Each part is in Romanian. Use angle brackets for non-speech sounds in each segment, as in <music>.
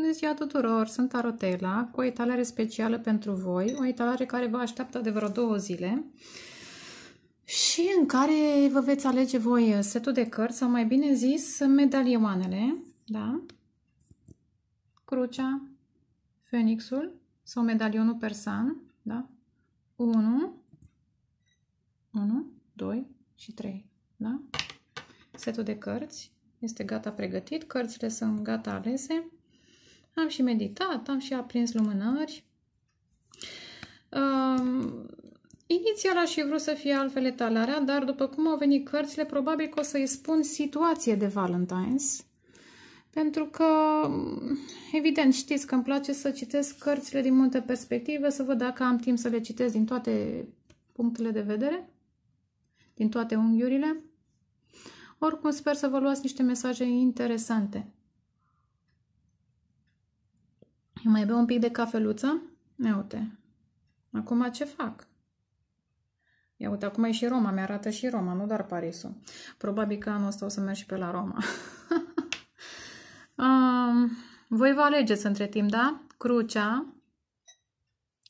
Bună ziua tuturor! Sunt Arotela cu o etalare specială pentru voi, o etalare care vă așteaptă de vreo două zile și în care vă veți alege voi setul de cărți, sau mai bine zis, medalioanele, da? Crucea, Fenixul sau medalionul persan, da? 1, 1, 2 și 3, da? Setul de cărți este gata pregătit, cărțile sunt gata alese. Am și meditat, am și aprins lumânări. Um, inițial aș fi vrut să fie altfel etalarea, dar după cum au venit cărțile, probabil că o să-i spun situație de Valentine's. Pentru că, evident, știți că îmi place să citesc cărțile din multe perspective, să văd dacă am timp să le citesc din toate punctele de vedere, din toate unghiurile. Oricum, sper să vă luați niște mesaje interesante. Eu mai beau un pic de cafeluță? Ia uite. Acum ce fac? Ia uite, acum e și Roma, mi-arată și Roma, nu doar Parisul. Probabil că anul ăsta o să merg și pe la Roma. um, <laughs> voi vă alegeți între timp, da? Crucea,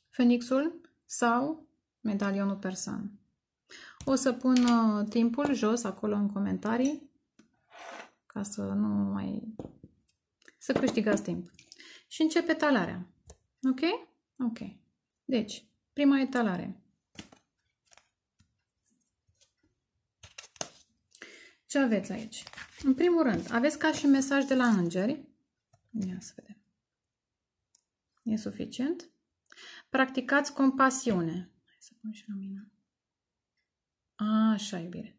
Fenixul sau medalionul persan. O să pun uh, timpul jos acolo în comentarii ca să nu mai... să câștigați timp și începe talarea. Ok? Ok. Deci, prima etalare. Ce aveți aici? În primul rând, aveți ca și mesaj de la îngeri. Ia să vedem. E suficient. Practicați compasiune. Hai să pun și lumina. Așa, iubire.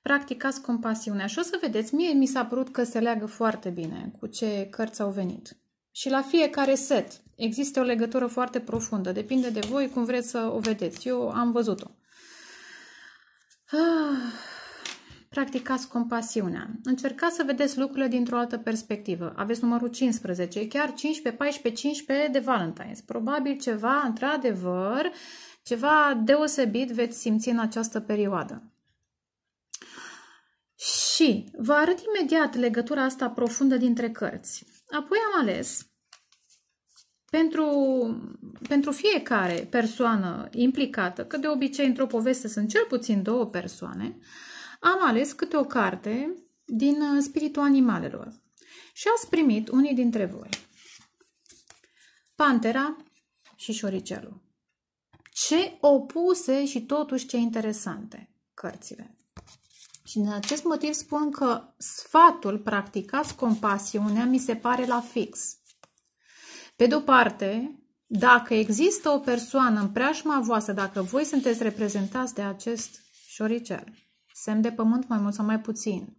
Practicați compasiunea și o să vedeți, mie mi s-a părut că se leagă foarte bine cu ce cărți au venit. Și la fiecare set există o legătură foarte profundă. Depinde de voi cum vreți să o vedeți. Eu am văzut-o. Ah, practicați compasiunea. Încercați să vedeți lucrurile dintr-o altă perspectivă. Aveți numărul 15, chiar 15, 14, 15 de Valentine's. Probabil ceva, într-adevăr, ceva deosebit veți simți în această perioadă. Și vă arăt imediat legătura asta profundă dintre cărți. Apoi am ales pentru, pentru fiecare persoană implicată, că de obicei într-o poveste sunt cel puțin două persoane, am ales câte o carte din uh, Spiritul Animalelor. Și ați primit unii dintre voi. Pantera și șoricelul. Ce opuse și totuși ce interesante cărțile. Și din acest motiv spun că sfatul, practicați compasiunea, mi se pare la fix. Pe de-o parte, dacă există o persoană în preajma voastră, dacă voi sunteți reprezentați de acest șoricel, semn de pământ mai mult sau mai puțin,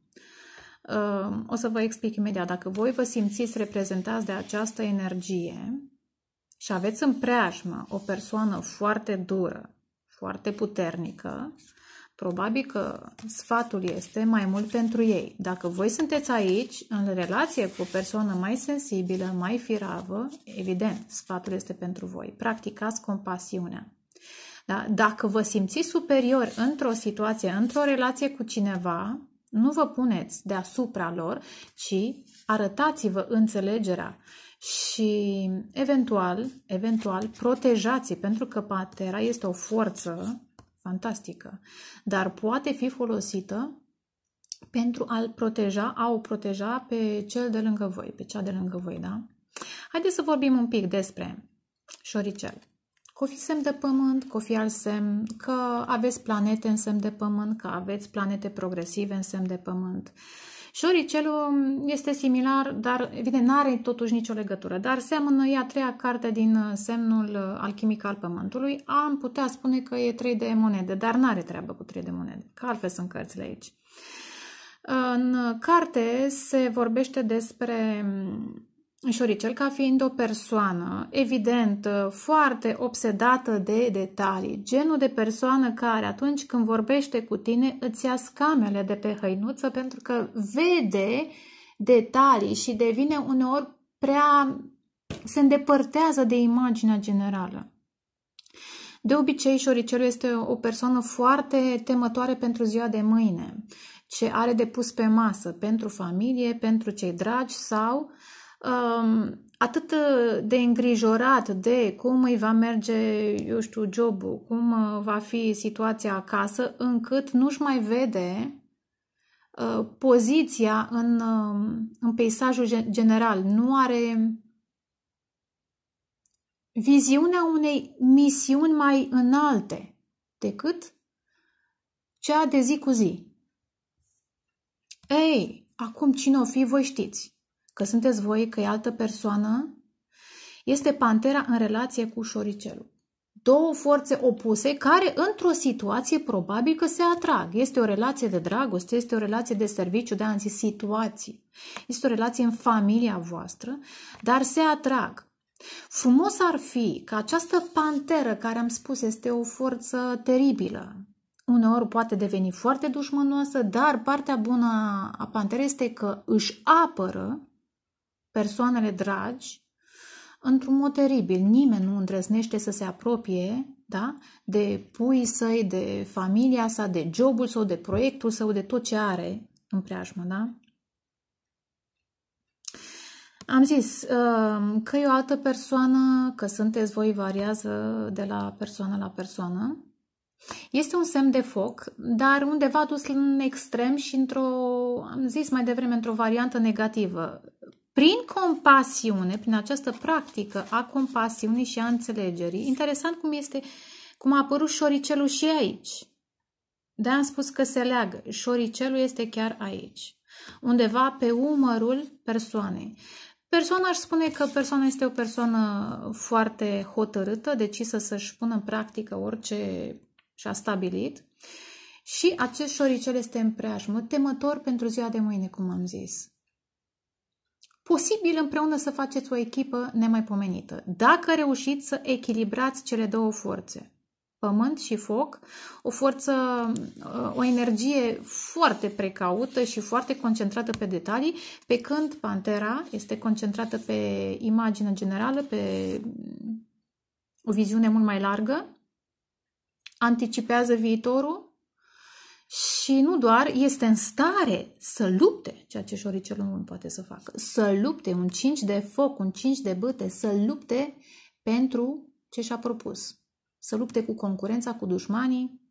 uh, o să vă explic imediat. Dacă voi vă simțiți reprezentați de această energie și aveți în preajmă o persoană foarte dură, foarte puternică, Probabil că sfatul este mai mult pentru ei. Dacă voi sunteți aici, în relație cu o persoană mai sensibilă, mai firavă, evident, sfatul este pentru voi. Practicați compasiunea. Da? Dacă vă simțiți superior într-o situație, într-o relație cu cineva, nu vă puneți deasupra lor, ci arătați-vă înțelegerea și eventual, eventual protejați pentru că patera este o forță fantastică, dar poate fi folosită pentru a-l proteja, a o proteja pe cel de lângă voi, pe cea de lângă voi, da? Haideți să vorbim un pic despre șoricel. Că fi semn de pământ, că fi al semn, că aveți planete în semn de pământ, că aveți planete progresive în semn de pământ. Uh, Șoricelul este similar, dar evident n-are totuși nicio legătură, dar seamănă e a treia carte din uh, semnul uh, alchimic al pământului. Am putea spune că e 3 de monede, dar n-are treabă cu 3 de monede, că altfel sunt cărțile aici. În carte se vorbește despre Șoricel ca fiind o persoană, evident, foarte obsedată de detalii, genul de persoană care atunci când vorbește cu tine îți ia scamele de pe hăinuță pentru că vede detalii și devine uneori prea, se îndepărtează de imaginea generală. De obicei, șoricelul este o persoană foarte temătoare pentru ziua de mâine, ce are de pus pe masă pentru familie, pentru cei dragi sau atât de îngrijorat de cum îi va merge, eu știu, jobul, cum uh, va fi situația acasă, încât nu-și mai vede uh, poziția în, um, în peisajul general. Nu are viziunea unei misiuni mai înalte decât cea de zi cu zi. Ei, acum cine o fi, voi știți că sunteți voi, că e altă persoană, este pantera în relație cu șoricelul. Două forțe opuse care, într-o situație, probabil că se atrag. Este o relație de dragoste, este o relație de serviciu, de am zis situații. Este o relație în familia voastră, dar se atrag. Frumos ar fi că această panteră, care am spus, este o forță teribilă, uneori poate deveni foarte dușmănoasă, dar partea bună a panterei este că își apără persoanele dragi într-un mod teribil. Nimeni nu îndrăznește să se apropie da? de puii săi, de familia sa, de jobul său, de proiectul său, de tot ce are în preajmă. Da? Am zis uh, că e o altă persoană, că sunteți voi, variază de la persoană la persoană. Este un semn de foc, dar undeva dus în extrem și într-o, am zis mai devreme, într-o variantă negativă. Prin compasiune, prin această practică a compasiunii și a înțelegerii, interesant cum este, cum a apărut șoricelul și aici. de am spus că se leagă. Șoricelul este chiar aici, undeva pe umărul persoanei. Persoana aș spune că persoana este o persoană foarte hotărâtă, decisă să-și pună în practică orice și-a stabilit. Și acest șoricel este în preajmă, temător pentru ziua de mâine, cum am zis posibil împreună să faceți o echipă nemaipomenită. Dacă reușiți să echilibrați cele două forțe, pământ și foc, o forță, uh, o energie foarte precaută și foarte concentrată pe detalii, pe când Pantera este concentrată pe imagine generală, pe o viziune mult mai largă, anticipează viitorul, și nu doar este în stare să lupte, ceea ce șoricelul nu poate să facă, să lupte un cinci de foc, un cinci de băte, să lupte pentru ce și-a propus. Să lupte cu concurența, cu dușmanii,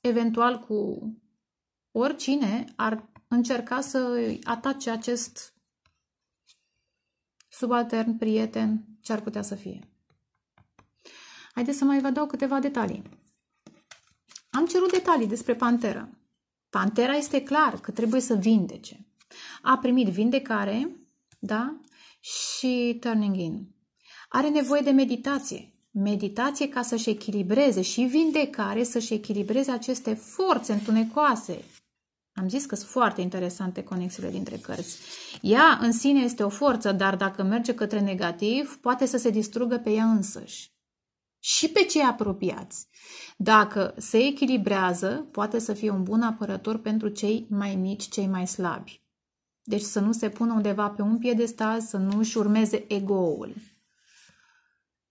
eventual cu oricine ar încerca să atace acest subaltern, prieten, ce ar putea să fie. Haideți să mai vă dau câteva detalii. Am cerut detalii despre pantera. Pantera este clar că trebuie să vindece. A primit vindecare, da? Și turning in. Are nevoie de meditație. Meditație ca să-și echilibreze și vindecare să-și echilibreze aceste forțe întunecoase. Am zis că sunt foarte interesante conexiile dintre cărți. Ea în sine este o forță, dar dacă merge către negativ, poate să se distrugă pe ea însăși și pe cei apropiați. Dacă se echilibrează, poate să fie un bun apărător pentru cei mai mici, cei mai slabi. Deci să nu se pună undeva pe un piedestal, să nu își urmeze ul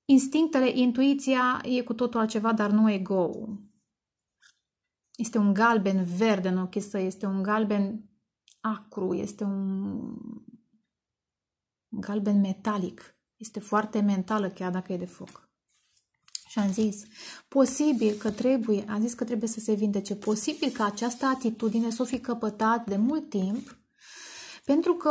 Instinctele, intuiția e cu totul altceva, dar nu ego-ul. Este un galben verde în ochisă, este un galben acru, este un galben metalic. Este foarte mentală, chiar dacă e de foc. Și am zis, posibil că trebuie, am zis că trebuie să se vindece, posibil că această atitudine s-o fi căpătat de mult timp, pentru că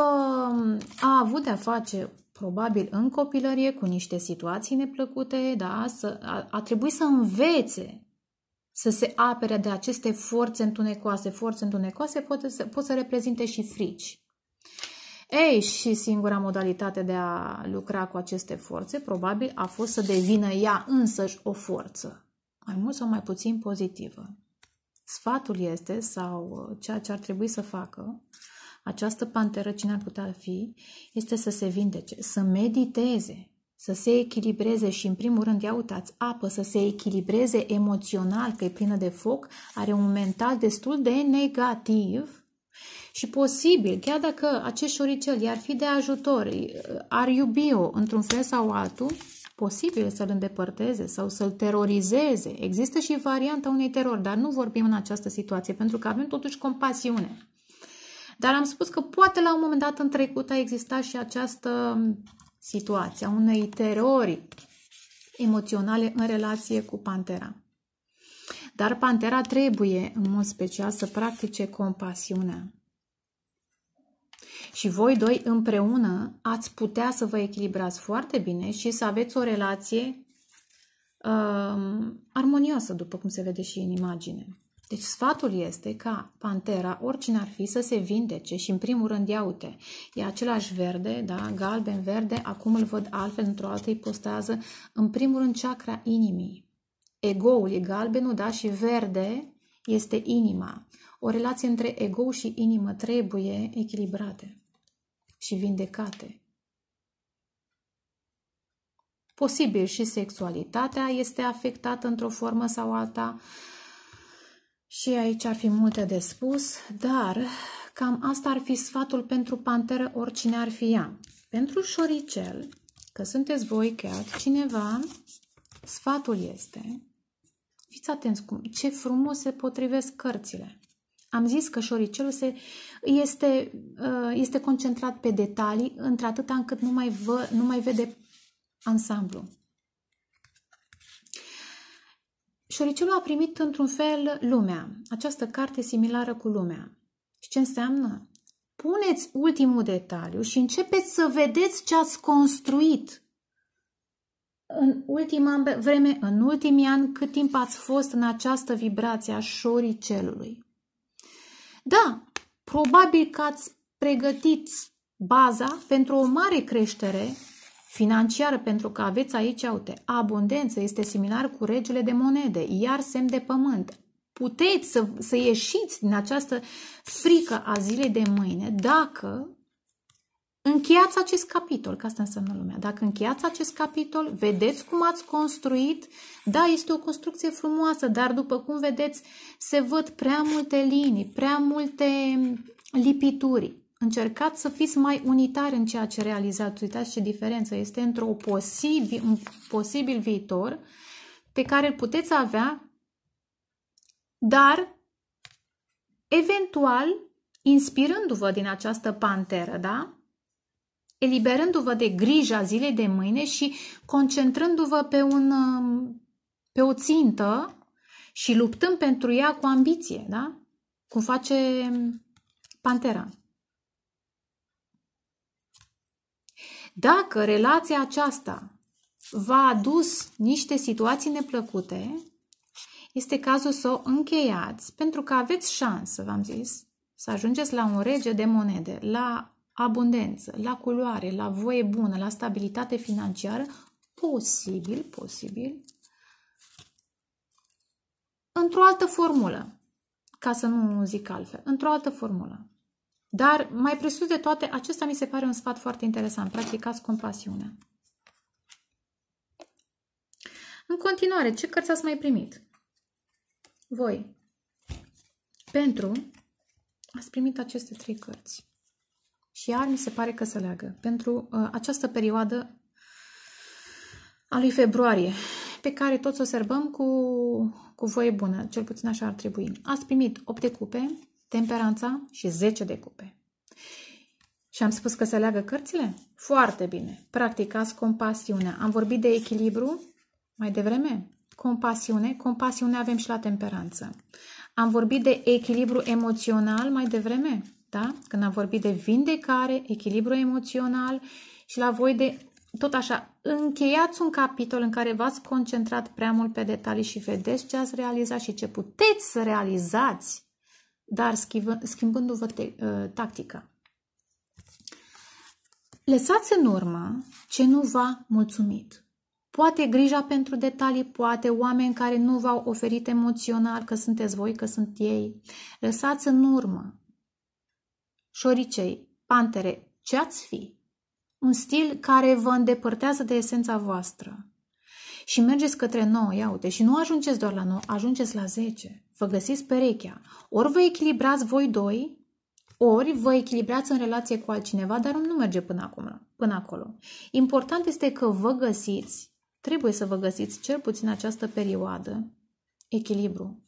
a avut de-a face probabil în copilărie cu niște situații neplăcute, da, să, a, a trebuit să învețe să se apere de aceste forțe întunecoase. Forțe întunecoase pot să, pot să reprezinte și frici. Ei, și singura modalitate de a lucra cu aceste forțe, probabil, a fost să devină ea însăși o forță, mai mult sau mai puțin pozitivă. Sfatul este, sau ceea ce ar trebui să facă, această panteră, cine ar putea fi, este să se vindece, să mediteze, să se echilibreze și, în primul rând, ia uitați, apă, să se echilibreze emoțional, că e plină de foc, are un mental destul de negativ – și posibil, chiar dacă acești șoricel i-ar fi de ajutor, ar iubi-o într-un fel sau altul, posibil să-l îndepărteze sau să-l terorizeze. Există și varianta unei terori, dar nu vorbim în această situație, pentru că avem totuși compasiune. Dar am spus că poate la un moment dat în trecut a existat și această situație a unei terori emoționale în relație cu pantera. Dar pantera trebuie, în mod special, să practice compasiunea și voi doi împreună ați putea să vă echilibrați foarte bine și să aveți o relație um, armonioasă, după cum se vede și în imagine. Deci sfatul este ca pantera, oricine ar fi, să se vindece și în primul rând ia uite. E același verde, da? galben-verde, acum îl văd altfel, într-o altă ipostază. În primul rând chakra inimii. Egoul e galbenul, da? Și verde este inima. O relație între ego și inimă trebuie echilibrate și vindecate. Posibil și sexualitatea este afectată într-o formă sau alta și aici ar fi multe de spus, dar cam asta ar fi sfatul pentru panteră oricine ar fi ea. Pentru șoricel, că sunteți voi chiar cineva, sfatul este, fiți atenți cum, ce frumos se potrivesc cărțile. Am zis că șoricelul se, este, uh, este concentrat pe detalii, într-atâta încât nu mai, vă, nu mai vede ansamblu. Șoricelul a primit într-un fel lumea. Această carte similară cu lumea. Și ce înseamnă? Puneți ultimul detaliu și începeți să vedeți ce ați construit în ultima vreme, în ultimii ani, cât timp ați fost în această vibrație a șoricelului. Da, probabil că ați pregătit baza pentru o mare creștere financiară, pentru că aveți aici, uite, abundență este similar cu regele de monede, iar semn de pământ. Puteți să, să ieșiți din această frică a zilei de mâine dacă Încheiați acest capitol, că asta înseamnă lumea. Dacă încheiați acest capitol, vedeți cum ați construit. Da, este o construcție frumoasă, dar după cum vedeți, se văd prea multe linii, prea multe lipituri. Încercați să fiți mai unitari în ceea ce realizați. Uitați ce diferență este într un posibil, un posibil viitor pe care îl puteți avea, dar eventual, inspirându-vă din această panteră, da? eliberându-vă de grija zilei de mâine și concentrându-vă pe, un, um, pe o țintă și luptând pentru ea cu ambiție, da? Cum face um, Pantera. Dacă relația aceasta v-a adus niște situații neplăcute, este cazul să o încheiați, pentru că aveți șansă, v-am zis, să ajungeți la un rege de monede, la abundență, la culoare, la voie bună, la stabilitate financiară, posibil, posibil, într-o altă formulă, ca să nu zic altfel, într-o altă formulă. Dar mai presus de toate, acesta mi se pare un sfat foarte interesant. Practicați compasiunea. În continuare, ce cărți ați mai primit? Voi. Pentru ați primit aceste trei cărți. Și iar mi se pare că se leagă pentru uh, această perioadă a lui februarie, pe care toți o serbăm cu, cu voie bună, cel puțin așa ar trebui. Ați primit 8 de cupe, temperanța și 10 de cupe. Și am spus că se leagă cărțile? Foarte bine! Practicați compasiunea. Am vorbit de echilibru mai devreme. Compasiune. Compasiune avem și la temperanță. Am vorbit de echilibru emoțional mai devreme. Da? Când am vorbit de vindecare, echilibru emoțional și la voi de tot așa, încheiați un capitol în care v-ați concentrat prea mult pe detalii și vedeți ce ați realizat și ce puteți să realizați, dar schimbându-vă ă, tactica. Lăsați în urmă ce nu v-a mulțumit. Poate grija pentru detalii, poate oameni care nu v-au oferit emoțional că sunteți voi, că sunt ei. Lăsați în urmă șoricei, pantere, ce ați fi? Un stil care vă îndepărtează de esența voastră. Și mergeți către 9, ia uite, și nu ajungeți doar la 9, ajungeți la 10. Vă găsiți perechea. Ori vă echilibrați voi doi, ori vă echilibrați în relație cu altcineva, dar nu merge până, acum, până acolo. Important este că vă găsiți, trebuie să vă găsiți cel puțin această perioadă, echilibru.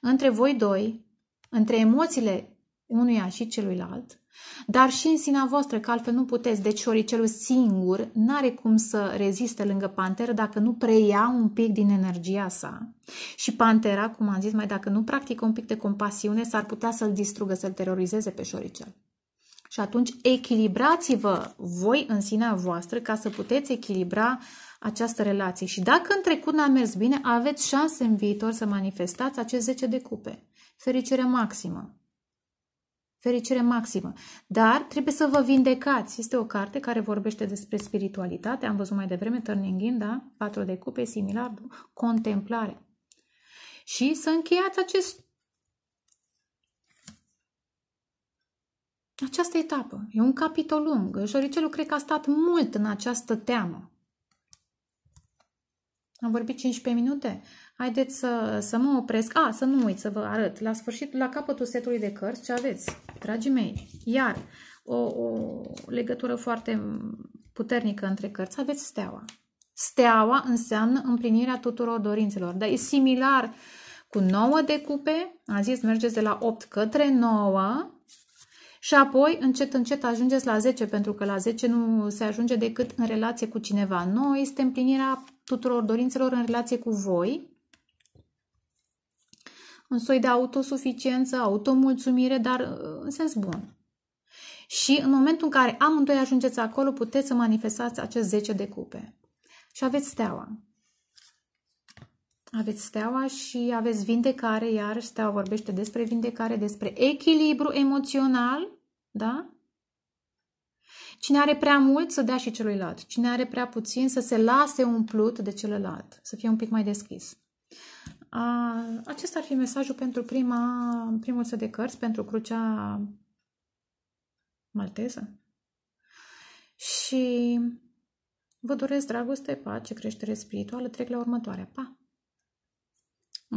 Între voi doi, între emoțiile unuia și celuilalt, dar și în sinea voastră, că altfel nu puteți. Deci celul singur n-are cum să reziste lângă panteră dacă nu preia un pic din energia sa. Și pantera, cum am zis mai, dacă nu practică un pic de compasiune, s-ar putea să-l distrugă, să-l terorizeze pe șoricel. Și atunci echilibrați-vă voi în sinea voastră ca să puteți echilibra această relație. Și dacă în trecut n-a mers bine, aveți șanse în viitor să manifestați acest 10 de cupe. Fericire maximă! fericire maximă. Dar trebuie să vă vindecați. Este o carte care vorbește despre spiritualitate. Am văzut mai devreme Turning In, da? Patru de cupe, similar, contemplare. Și să încheiați acest această etapă. E un capitol lung. Joricelul cred că a stat mult în această teamă. Am vorbit 15 minute. Haideți să, să mă opresc. A, să nu uit, să vă arăt. La sfârșit, la capătul setului de cărți, ce aveți, dragii mei? Iar, o, o legătură foarte puternică între cărți, aveți steaua. Steaua înseamnă împlinirea tuturor dorințelor, dar e similar cu 9 de cupe, am zis mergeți de la 8 către 9 și apoi încet încet ajungeți la 10 pentru că la 10 nu se ajunge decât în relație cu cineva. 9 este împlinirea tuturor dorințelor în relație cu voi un soi de autosuficiență, automulțumire, dar uh, în sens bun. Și în momentul în care amândoi ajungeți acolo, puteți să manifestați acest 10 de cupe. Și aveți steaua. Aveți steaua și aveți vindecare, iar steaua vorbește despre vindecare, despre echilibru emoțional, da? Cine are prea mult, să dea și celuilalt. Cine are prea puțin, să se lase umplut de celălalt, să fie un pic mai deschis. A, acesta ar fi mesajul pentru prima, primul set de cărți, pentru Crucea Malteză. Și vă doresc dragoste, pace, creștere spirituală. Trec la următoarea. Pa!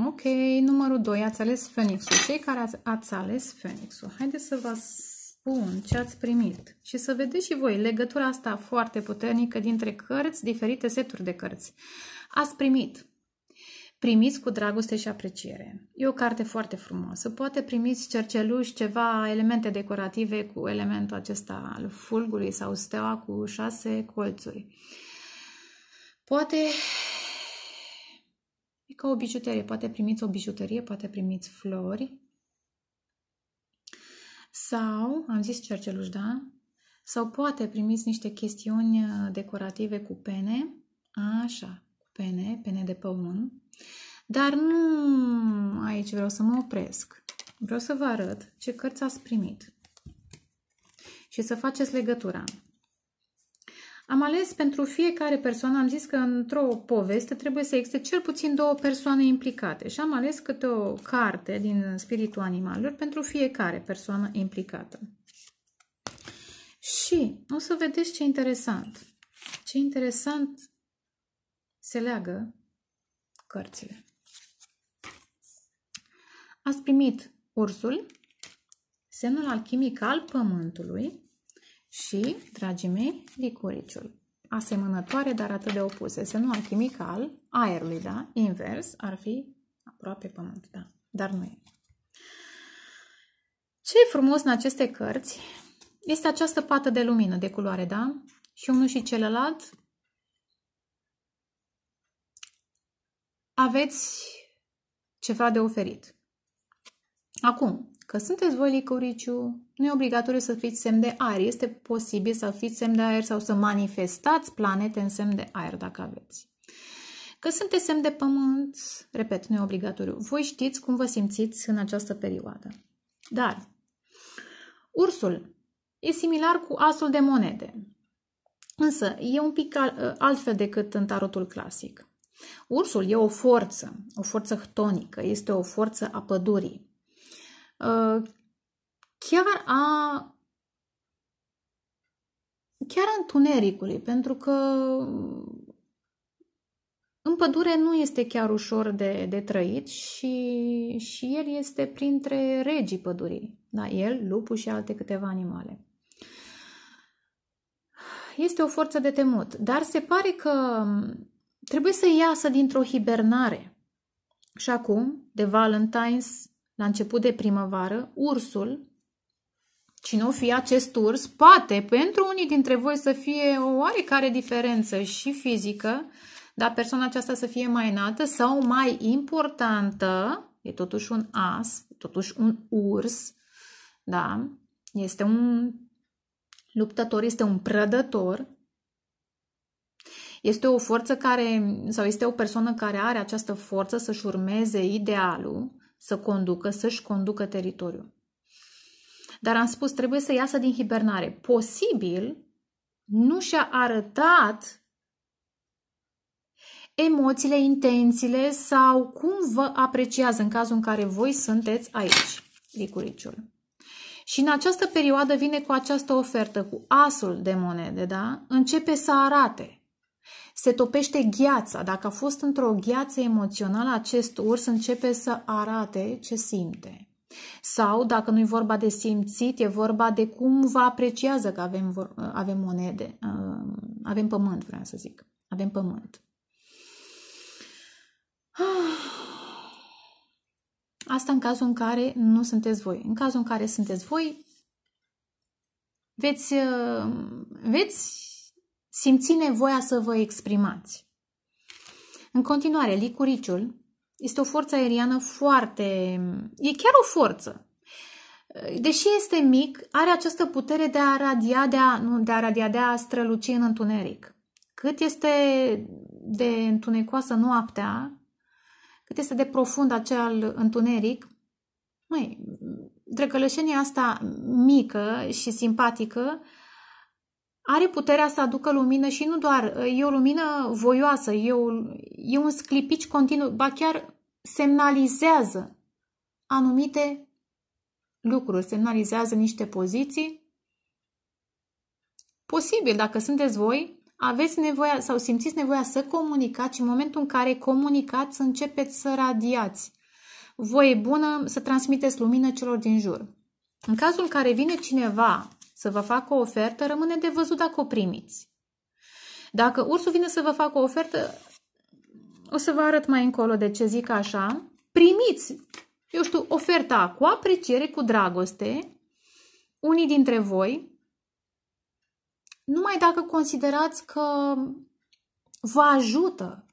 Ok, numărul 2. Ați ales Fenixul. Cei care ați, ați ales Fenixul, haideți să vă spun ce ați primit și să vedeți și voi legătura asta foarte puternică dintre cărți, diferite seturi de cărți. Ați primit primiți cu dragoste și apreciere. E o carte foarte frumoasă. Poate primiți cerceluși ceva elemente decorative cu elementul acesta al fulgului sau steaua cu șase colțuri. Poate e ca o bijuterie. Poate primiți o bijuterie, poate primiți flori. Sau, am zis cerceluși, da? Sau poate primiți niște chestiuni decorative cu pene. Așa, pene, pene de pământ, Dar nu aici vreau să mă opresc. Vreau să vă arăt ce cărți ați primit și să faceți legătura. Am ales pentru fiecare persoană, am zis că într-o poveste trebuie să existe cel puțin două persoane implicate și am ales câte o carte din spiritul animalelor pentru fiecare persoană implicată. Și o să vedeți ce interesant. Ce interesant se leagă cărțile. Ați primit ursul, semnul alchimic al pământului și, dragii mei, licuriciul. Asemănătoare, dar atât de opuse. Semnul alchimic al aerului, da? Invers ar fi aproape pământ, da? Dar nu e. Ce e frumos în aceste cărți este această pată de lumină, de culoare, da? Și unul și celălalt aveți ceva de oferit. Acum, că sunteți voi licuriciu, nu e obligatoriu să fiți semn de aer. Este posibil să fiți semn de aer sau să manifestați planete în semn de aer, dacă aveți. Că sunteți semn de pământ, repet, nu e obligatoriu. Voi știți cum vă simțiți în această perioadă. Dar, ursul e similar cu asul de monede. Însă, e un pic ă, altfel decât în tarotul clasic. Ursul e o forță, o forță htonică, este o forță a pădurii. Ă, chiar a chiar a întunericului, pentru că în pădure nu este chiar ușor de, de trăit și, și el este printre regii pădurii. Da, el, lupul și alte câteva animale. Este o forță de temut, dar se pare că Trebuie să iasă dintr-o hibernare. Și acum, de Valentine's, la început de primăvară, ursul, cine o fi acest urs, poate pentru unii dintre voi să fie o oarecare diferență și fizică, dar persoana aceasta să fie mai înaltă sau mai importantă, e totuși un as, e totuși un urs, da? Este un luptător, este un prădător este o forță care, sau este o persoană care are această forță să-și urmeze idealul, să conducă, să-și conducă teritoriul. Dar am spus, trebuie să iasă din hibernare. Posibil nu și-a arătat emoțiile, intențiile sau cum vă apreciază în cazul în care voi sunteți aici, licuriciul. Și în această perioadă vine cu această ofertă, cu asul de monede, da? Începe să arate se topește gheața. Dacă a fost într-o gheață emoțională, acest urs începe să arate ce simte. Sau, dacă nu e vorba de simțit, e vorba de cum vă apreciază că avem, avem monede, uh, avem pământ, vreau să zic. Avem pământ. <sighs> Asta în cazul în care nu sunteți voi. În cazul în care sunteți voi, veți, uh, veți simți nevoia să vă exprimați. În continuare, licuriciul este o forță aeriană foarte... e chiar o forță. Deși este mic, are această putere de a radia, de a, nu, de a radia, de a străluci în întuneric. Cât este de întunecoasă noaptea, cât este de profund acel întuneric, măi, drăgălășenia asta mică și simpatică are puterea să aducă lumină și nu doar, e o lumină voioasă, e, o, e un sclipici continuu, ba chiar semnalizează anumite lucruri, semnalizează niște poziții. Posibil, dacă sunteți voi, aveți nevoia sau simțiți nevoia să comunicați și în momentul în care comunicați, începeți să radiați. Voie bună să transmiteți lumină celor din jur. În cazul în care vine cineva să vă facă o ofertă, rămâne de văzut dacă o primiți. Dacă ursul vine să vă facă o ofertă, o să vă arăt mai încolo de ce zic așa, primiți, eu știu, oferta cu apreciere, cu dragoste, unii dintre voi, numai dacă considerați că vă ajută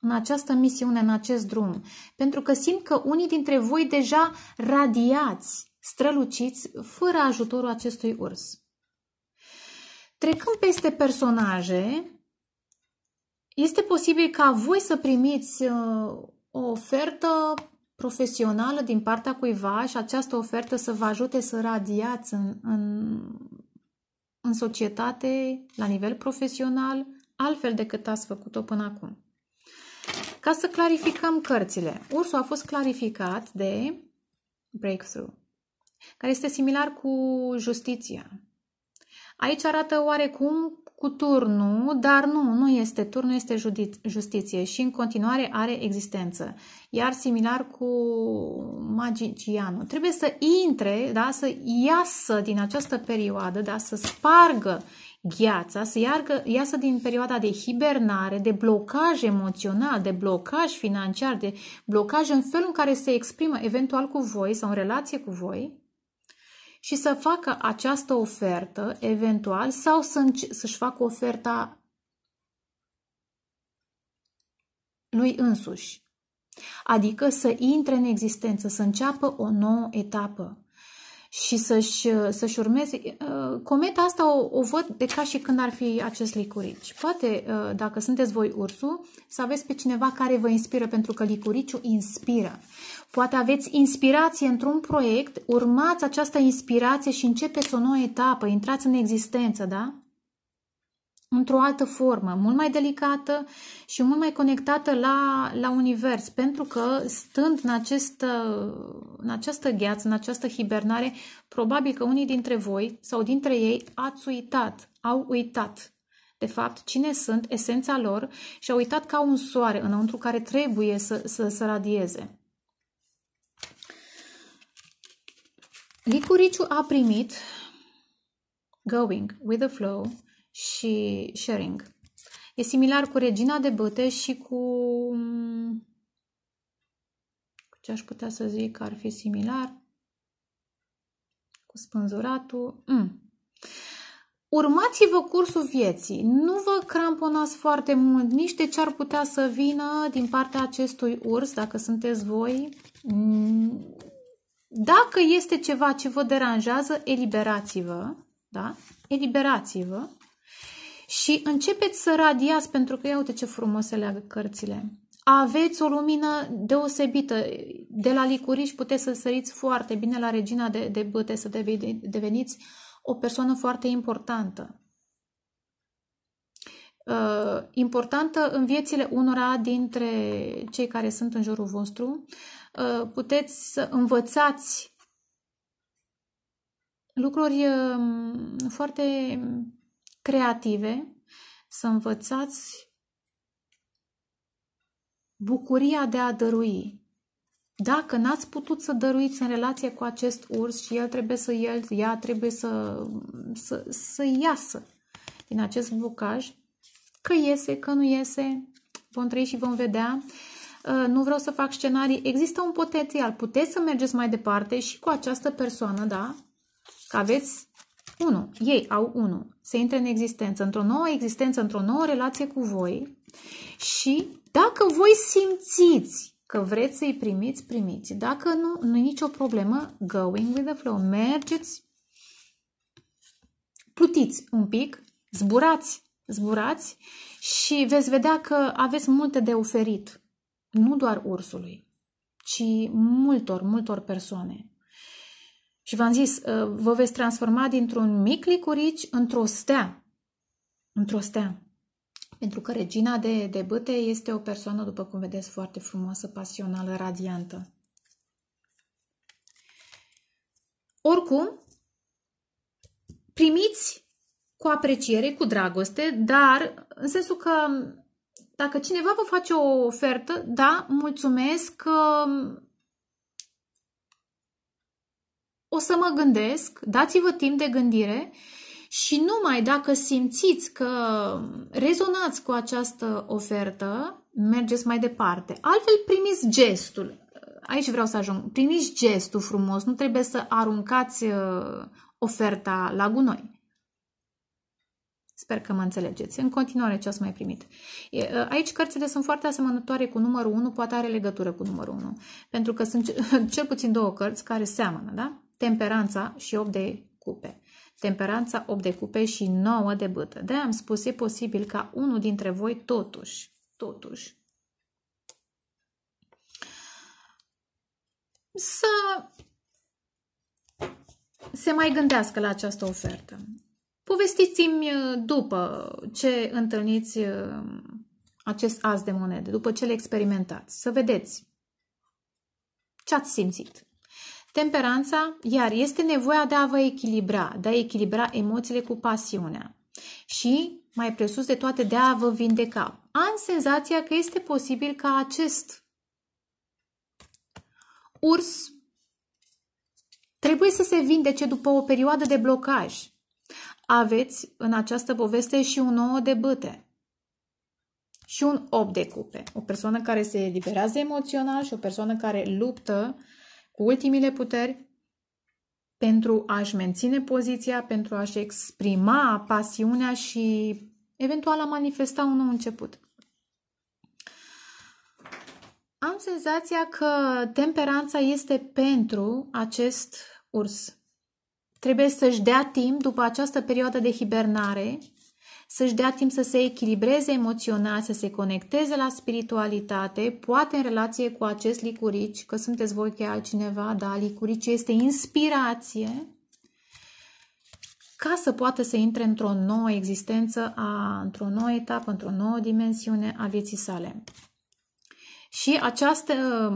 în această misiune, în acest drum, pentru că simt că unii dintre voi deja radiați străluciți fără ajutorul acestui urs. Trecând peste personaje, este posibil ca voi să primiți uh, o ofertă profesională din partea cuiva și această ofertă să vă ajute să radiați în, în, în societate, la nivel profesional, altfel decât ați făcut-o până acum. Ca să clarificăm cărțile, ursul a fost clarificat de breakthrough care este similar cu justiția. Aici arată oarecum cu turnul, dar nu, nu este turnul, este justiție și în continuare are existență. Iar similar cu magicianul. Trebuie să intre, da, să iasă din această perioadă, da, să spargă gheața, să iargă, iasă din perioada de hibernare, de blocaj emoțional, de blocaj financiar, de blocaj în felul în care se exprimă eventual cu voi sau în relație cu voi, și să facă această ofertă, eventual, sau să-și facă oferta lui însuși. Adică să intre în existență, să înceapă o nouă etapă și să-și, uh, să urmeze. Uh, cometa asta o, o văd de ca și când ar fi acest licurici. Poate, uh, dacă sunteți voi ursul, să aveți pe cineva care vă inspiră, pentru că licuriciu inspiră. Poate aveți inspirație într-un proiect, urmați această inspirație și începeți o nouă etapă, intrați în existență, da? într-o altă formă, mult mai delicată și mult mai conectată la, la univers, pentru că stând în, acest, în această gheață, în această hibernare, probabil că unii dintre voi sau dintre ei ați uitat, au uitat de fapt, cine sunt, esența lor și au uitat ca un soare înăuntru care trebuie să, să, să radieze. Licuriciu a primit Going with the Flow și sharing. E similar cu Regina de Băte și cu... cu ce aș putea să zic că ar fi similar? Cu spânzuratul. Mm. Urmați-vă cursul vieții. Nu vă cramponați foarte mult nici de ce ar putea să vină din partea acestui urs, dacă sunteți voi. Mm. Dacă este ceva ce vă deranjează, eliberați-vă. Da? Eliberați-vă și începeți să radiați, pentru că ia uite ce frumos se leagă cărțile. Aveți o lumină deosebită. De la licuriș puteți să săriți foarte bine la regina de, de băte, să deveniți o persoană foarte importantă. Uh, importantă în viețile unora dintre cei care sunt în jurul vostru. Uh, puteți să învățați lucruri um, foarte creative, să învățați bucuria de a dărui. Dacă n-ați putut să dăruiți în relație cu acest urs și el trebuie să el, ea trebuie să, să, să iasă din acest blocaj, că iese, că nu iese, vom trăi și vom vedea. Uh, nu vreau să fac scenarii. Există un potențial. Puteți să mergeți mai departe și cu această persoană, da? Că aveți 1. Ei au 1. Se intre în existență, într-o nouă existență, într-o nouă relație cu voi și dacă voi simțiți că vreți să-i primiți, primiți. Dacă nu, nu e nicio problemă, going with the flow. Mergeți, plutiți un pic, zburați, zburați și veți vedea că aveți multe de oferit. Nu doar ursului, ci multor, multor persoane. Și v-am zis, ă, vă veți transforma dintr-un mic licurici într-o stea. Într-o stea. Pentru că regina de, de băte este o persoană, după cum vedeți, foarte frumoasă, pasională, radiantă. Oricum, primiți cu apreciere, cu dragoste, dar în sensul că dacă cineva vă face o ofertă, da, mulțumesc, că o să mă gândesc, dați-vă timp de gândire și numai dacă simțiți că rezonați cu această ofertă, mergeți mai departe. Altfel primiți gestul. Aici vreau să ajung. Primiți gestul frumos, nu trebuie să aruncați uh, oferta la gunoi. Sper că mă înțelegeți. În continuare ce ați mai primit. Uh, aici cărțile sunt foarte asemănătoare cu numărul 1, poate are legătură cu numărul 1, pentru că sunt <laughs> cel puțin două cărți care seamănă, da? temperanța și 8 de cupe. Temperanța 8 de cupe și 9 de bâtă. de am spus, e posibil ca unul dintre voi totuși, totuși, să se mai gândească la această ofertă. Povestiți-mi uh, după ce întâlniți uh, acest as de monede, după ce le experimentați, să vedeți ce ați simțit. Temperanța, iar, este nevoia de a vă echilibra, de a echilibra emoțiile cu pasiunea și, mai presus de toate, de a vă vindeca. Am senzația că este posibil ca acest urs trebuie să se vindece după o perioadă de blocaj. Aveți în această poveste și un nou de băte și un 8 de cupe. O persoană care se eliberează emoțional și o persoană care luptă cu ultimile puteri pentru a-și menține poziția, pentru a-și exprima pasiunea și eventual a manifesta un nou început. Am senzația că temperanța este pentru acest urs. Trebuie să-și dea timp după această perioadă de hibernare să-și dea timp să se echilibreze emoțional, să se conecteze la spiritualitate, poate în relație cu acest licurici, că sunteți voi că altcineva, dar licurici este inspirație, ca să poată să intre într-o nouă existență, a, într-o nouă etapă, într-o nouă dimensiune a vieții sale. Și această,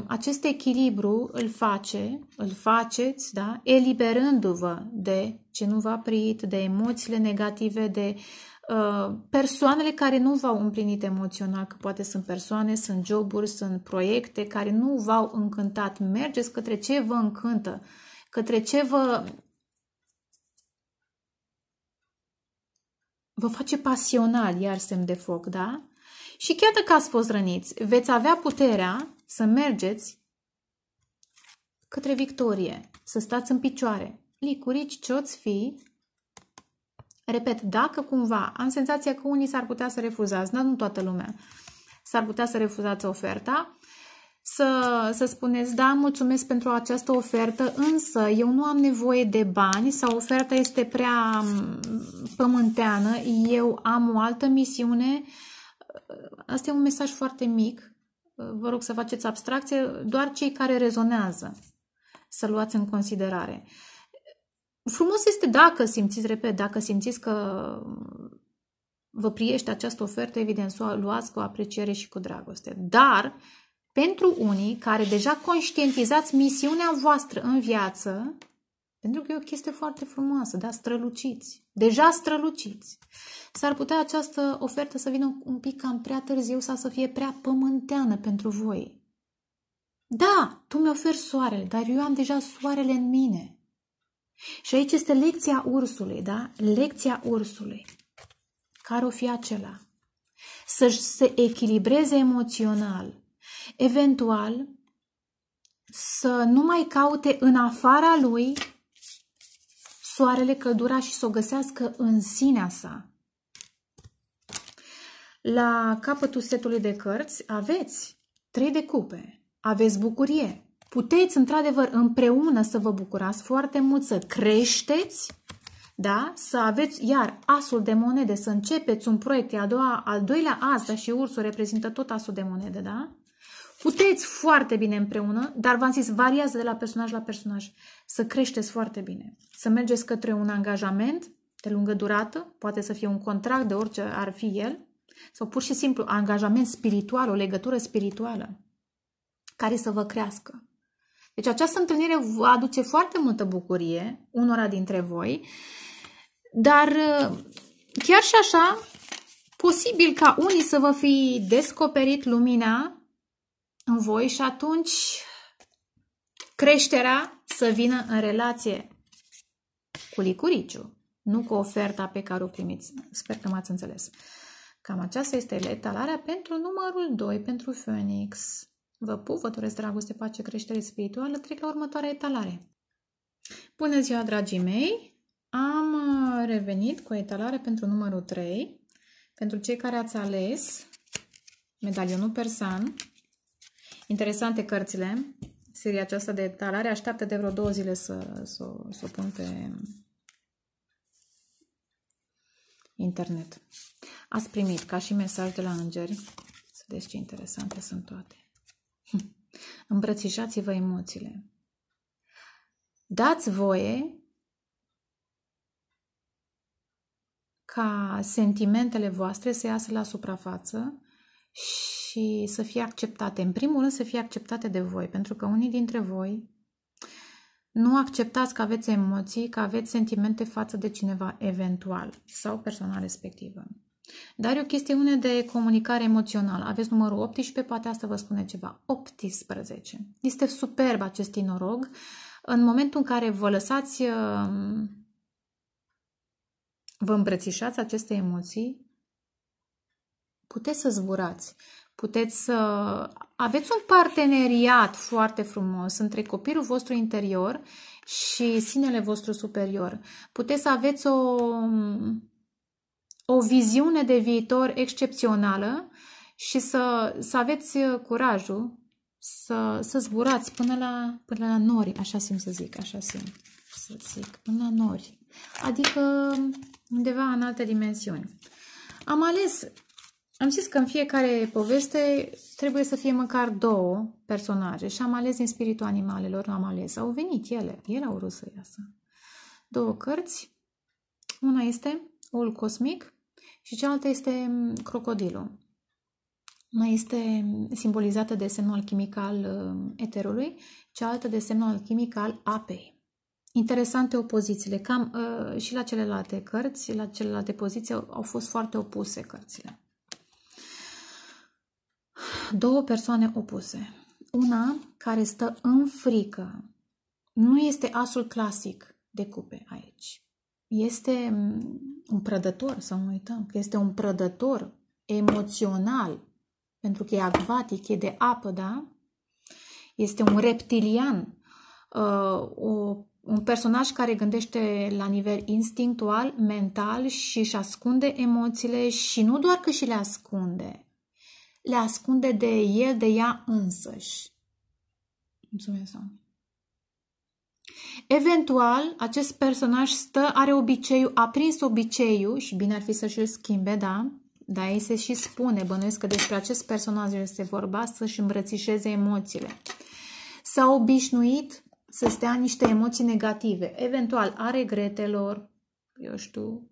acest echilibru îl face, îl faceți, da? eliberându-vă de ce nu v-a de emoțiile negative, de Uh, persoanele care nu v-au împlinit emoțional, că poate sunt persoane, sunt joburi, sunt proiecte care nu v-au încântat. Mergeți către ce vă încântă, către ce vă vă face pasional, iar semn de foc, da? Și chiar dacă ați fost răniți, veți avea puterea să mergeți către victorie, să stați în picioare. Licurici ce-oți fi, Repet, dacă cumva am senzația că unii s-ar putea să refuzați, dar nu toată lumea, s-ar putea să refuzați oferta, să, să spuneți, da, mulțumesc pentru această ofertă, însă eu nu am nevoie de bani sau oferta este prea pământeană, eu am o altă misiune. Asta e un mesaj foarte mic, vă rog să faceți abstracție, doar cei care rezonează să luați în considerare frumos este dacă simțiți, repet, dacă simțiți că vă priește această ofertă, evident, să o luați cu apreciere și cu dragoste. Dar, pentru unii care deja conștientizați misiunea voastră în viață, pentru că e o chestie foarte frumoasă, da? Străluciți. Deja străluciți. S-ar putea această ofertă să vină un pic cam prea târziu sau să fie prea pământeană pentru voi. Da, tu mi oferi soarele, dar eu am deja soarele în mine. Și aici este lecția ursului, da? Lecția ursului. Care o fi acela? Să se echilibreze emoțional. Eventual, să nu mai caute în afara lui soarele, căldura și să o găsească în sinea sa. La capătul setului de cărți aveți trei de cupe, aveți bucurie, puteți, într-adevăr, împreună să vă bucurați foarte mult, să creșteți, da? să aveți iar asul de monede, să începeți un proiect, al, doua, al doilea as, da? și ursul reprezintă tot asul de monede, da? Puteți foarte bine împreună, dar v-am zis, variază de la personaj la personaj. Să creșteți foarte bine, să mergeți către un angajament de lungă durată, poate să fie un contract de orice ar fi el, sau pur și simplu angajament spiritual, o legătură spirituală care să vă crească. Deci această întâlnire vă aduce foarte multă bucurie unora dintre voi, dar uh, chiar și așa, posibil ca unii să vă fi descoperit lumina în voi și atunci creșterea să vină în relație cu licuriciu, nu cu oferta pe care o primiți. Sper că m-ați înțeles. Cam aceasta este letalarea pentru numărul 2, pentru Phoenix. Vă pup, vă doresc dragoste, pace, creștere spirituală. Trec la următoarea etalare. Bună ziua, dragii mei! Am uh, revenit cu etalare pentru numărul 3. Pentru cei care ați ales medalionul persan. Interesante cărțile. Seria aceasta de etalare așteaptă de vreo două zile să, să, să o pun pe internet. Ați primit ca și mesaj de la îngeri. Să vedeți ce interesante sunt toate. <laughs> Îmbrățișați-vă emoțiile. Dați voie ca sentimentele voastre să iasă la suprafață și să fie acceptate. În primul rând să fie acceptate de voi, pentru că unii dintre voi nu acceptați că aveți emoții, că aveți sentimente față de cineva eventual sau persoana respectivă. Dar e o chestiune de comunicare emoțională. Aveți numărul 18, poate asta vă spune ceva. 18. Este superb acest inorog. În momentul în care vă lăsați, um, vă îmbrățișați aceste emoții, puteți să zburați puteți să aveți un parteneriat foarte frumos între copilul vostru interior și sinele vostru superior. Puteți să aveți o um, o viziune de viitor excepțională și să, să aveți uh, curajul să, să zburați până la, până la nori, așa simt să zic, așa simt să zic, până la nori. Adică undeva în alte dimensiuni. Am ales, am zis că în fiecare poveste trebuie să fie măcar două personaje și am ales din spiritul animalelor, am ales, au venit ele, ele au vrut să iasă. Două cărți, una este oul cosmic și cealaltă este mm, crocodilul. Una este simbolizată de semnul alchimic al mm, eterului, cealaltă de semnul alchimic al apei. Interesante opozițiile, cam uh, și la celelalte cărți, la celelalte poziții au fost foarte opuse cărțile. Două persoane opuse. Una care stă în frică. Nu este asul clasic de cupe aici este mm, un prădător, să nu uităm, că este un prădător emoțional, pentru că e acvatic, e de apă, da? Este un reptilian, uh, o un personaj care gândește la nivel instinctual, mental și își ascunde emoțiile și nu doar că și le ascunde, le ascunde de el, de ea însăși. Mulțumesc, doamne. Eventual, acest personaj stă, are obiceiul, a prins obiceiul și bine ar fi să și-l schimbe, da? Dar ei se și spune, bănuiesc că despre acest personaj este vorba, să-și îmbrățișeze emoțiile. S-a obișnuit să stea niște emoții negative, eventual a regretelor, eu știu,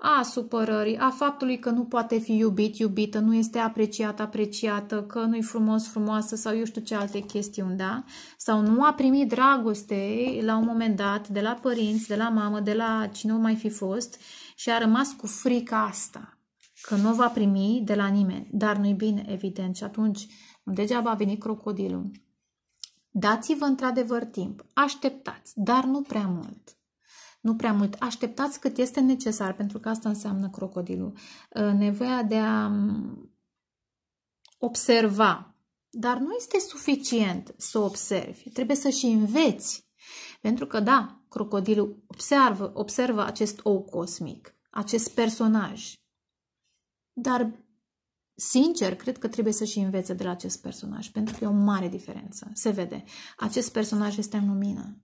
a supărării, a faptului că nu poate fi iubit, iubită, nu este apreciat, apreciată, că nu-i frumos, frumoasă sau eu știu ce alte chestiuni, da? Sau nu a primit dragoste la un moment dat de la părinți, de la mamă, de la cine o mai fi fost și a rămas cu frica asta, că nu va primi de la nimeni, dar nu-i bine, evident, și atunci degeaba a venit crocodilul. Dați-vă într-adevăr timp, așteptați, dar nu prea mult nu prea mult. Așteptați cât este necesar, pentru că asta înseamnă crocodilul. Uh, nevoia de a mm, observa. Dar nu este suficient să observi. Trebuie să și înveți. Pentru că, da, crocodilul observă, observă acest ou cosmic, acest personaj. Dar, sincer, cred că trebuie să și învețe de la acest personaj, pentru că e o mare diferență. Se vede. Acest personaj este în lumină.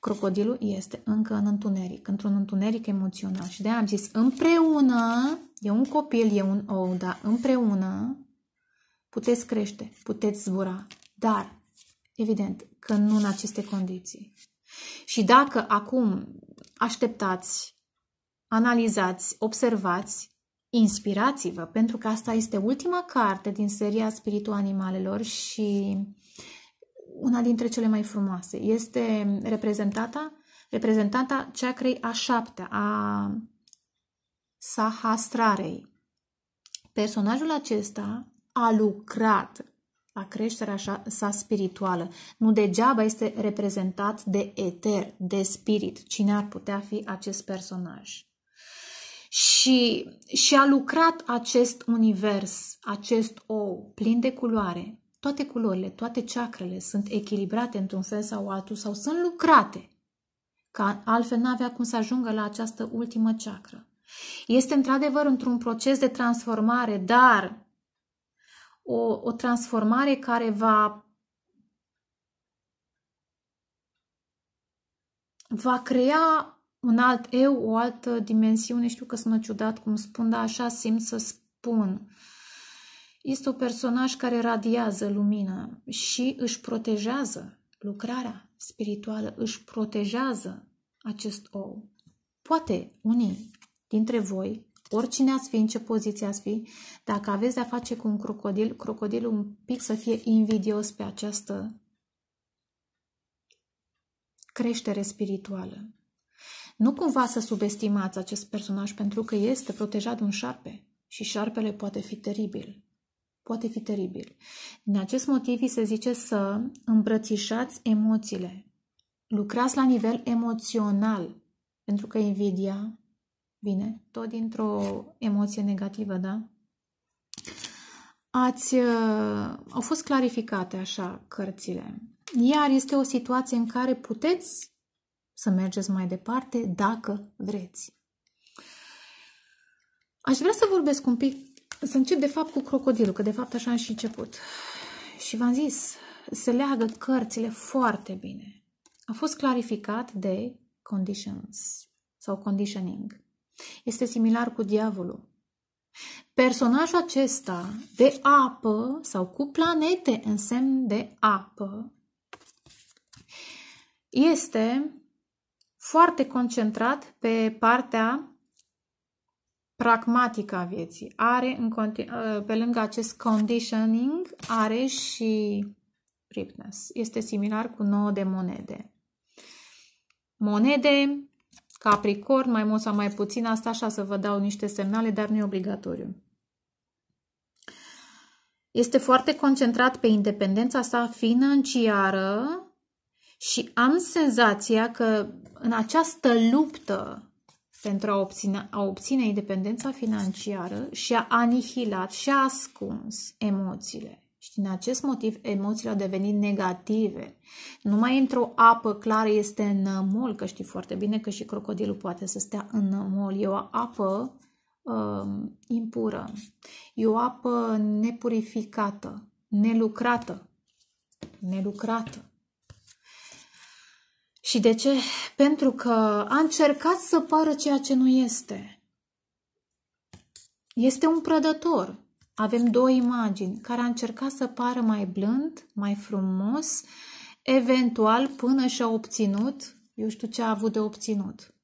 Crocodilul este încă în întuneric, într-un întuneric emoțional. Și de am zis, împreună, e un copil, e un ou, dar împreună puteți crește, puteți zbura. Dar, evident, că nu în aceste condiții. Și dacă acum așteptați, analizați, observați, inspirați-vă, pentru că asta este ultima carte din seria Spiritul Animalelor și una dintre cele mai frumoase. Este reprezentata, reprezentata ceacrei a șaptea, a Sahastrarei. Personajul acesta a lucrat la creșterea sa spirituală. Nu degeaba este reprezentat de eter, de spirit. Cine ar putea fi acest personaj? Și, și a lucrat acest univers, acest ou plin de culoare, toate culorile, toate ceacrele sunt echilibrate într-un fel sau altul sau sunt lucrate, ca altfel n-avea cum să ajungă la această ultimă ceacră. Este într-adevăr într-un proces de transformare, dar o, o transformare care va va crea un alt eu, o altă dimensiune. Știu că sună ciudat cum spun, dar așa simt să spun. Uh, este un personaj care radiază lumină și își protejează lucrarea spirituală, își protejează acest ou. Poate unii dintre voi, oricine ați fi, în ce poziție ați fi, dacă aveți de-a face cu un crocodil, crocodilul un pic să fie invidios pe această creștere spirituală. Nu cumva să subestimați acest personaj pentru că este protejat de un șarpe și șarpele poate fi teribil poate fi teribil. Din acest motiv, se zice să îmbrățișați emoțiile. Lucrați la nivel emoțional, pentru că invidia vine tot dintr-o emoție negativă, da? Ați, uh, au fost clarificate așa cărțile. Iar este o situație în care puteți să mergeți mai departe dacă vreți. Aș vrea să vorbesc un pic să încep, de fapt, cu crocodilul, că, de fapt, așa am și început. Și v-am zis, se leagă cărțile foarte bine. A fost clarificat de conditions sau conditioning. Este similar cu diavolul. Personajul acesta de apă sau cu planete în semn de apă este foarte concentrat pe partea pragmatică a vieții. Are, în ă, pe lângă acest conditioning, are și ripness. Este similar cu 9 de monede. Monede, Capricorn, mai mult sau mai puțin, asta așa să vă dau niște semnale, dar nu e obligatoriu. Este foarte concentrat pe independența sa financiară și am senzația că în această luptă pentru a obține, a obține independența financiară și a anihilat și a ascuns emoțiile. Și din acest motiv emoțiile au devenit negative. Numai într-o apă clară este în mol, că știi foarte bine că și crocodilul poate să stea în mol. E o apă um, impură, e o apă nepurificată, nelucrată, nelucrată. Și de ce? Pentru că a încercat să pară ceea ce nu este. Este un prădător. Avem două imagini care a încercat să pară mai blând, mai frumos, eventual până și-a obținut, eu știu ce a avut de obținut.